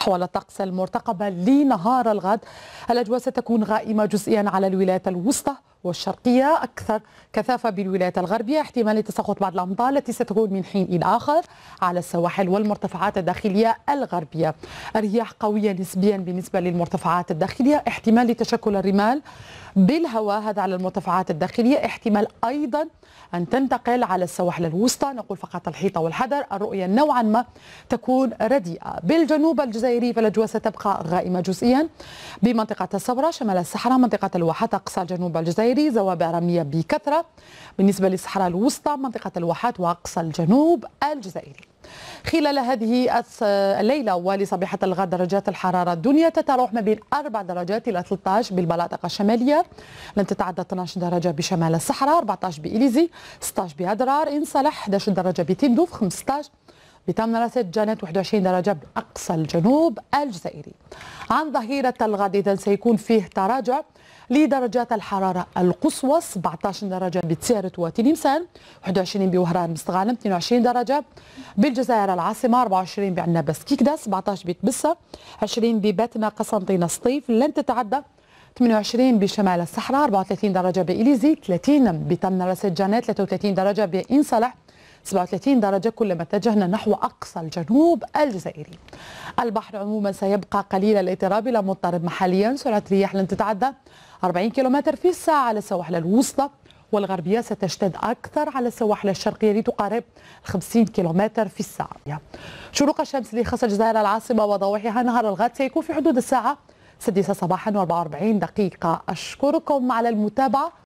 حول الطقس المرتقبة لنهار الغد الأجواء ستكون غائمة جزئيا على الولايات الوسطى والشرقية أكثر كثافة بالولايات الغربية احتمال تساقط بعض الأمطار التي ستكون من حين إلى آخر على السواحل والمرتفعات الداخلية الغربية الرياح قوية نسبيا بالنسبة للمرتفعات الداخلية احتمال لتشكل الرمال بالهواء هذا على المرتفعات الداخلية احتمال أيضا أن تنتقل على السواحل الوسطى نقول فقط الحيطة والحذر الرؤية نوعا ما تكون رديئة بالجنوب الجزائري فالأجواء ستبقى غائمة جزئيا بمنطقة الصبرة شمال الصحراء منطقة الواحة أقصى جنوب الجزائر الجزائري زوابع رمية بكثرة بالنسبة للصحراء الوسطى منطقة الواحات وأقصى الجنوب الجزائري خلال هذه الليلة ولصبيحة الغد درجات الحرارة الدنيا تتراوح ما بين 4 درجات إلى 13 بالمناطق الشمالية لن تتعدى 12 درجة بشمال الصحراء 14 بإليزي 16 بأدرار إن صالح 11 درجة بتندوف 15 بتمرس جانت 21 درجة بأقصى الجنوب الجزائري عن ظهيرة الغد إذا سيكون فيه تراجع لدرجات الحرارة القصوى 17 درجة بتسيرة وتنمسان 21 بوهران مستغانم 22 درجة بالجزائر العاصمة 24 بعنا بسكيكدا 17 بتبسة 20 ببتنا قسنطينة سطيف لن تتعدى 28 بشمال الصحراء 34 درجة بإليزي 30 بتمنى راس جانات 33 درجة بإنصلح 37 درجة كلما اتجهنا نحو أقصى الجنوب الجزائري البحر عموما سيبقى قليل الاضطراب إلى مضطرب محليا سرعة رياح لن تتعدى 40 كيلومتر في الساعة على السواحل الوسطى والغربية ستشتد أكثر على السواحل الشرقية لتقارب 50 كيلومتر في الساعة شروق الشمس لخص الجزائر العاصمة وضواحيها نهار الغد سيكون في حدود الساعة 6 صباحا و44 دقيقة أشكركم على المتابعة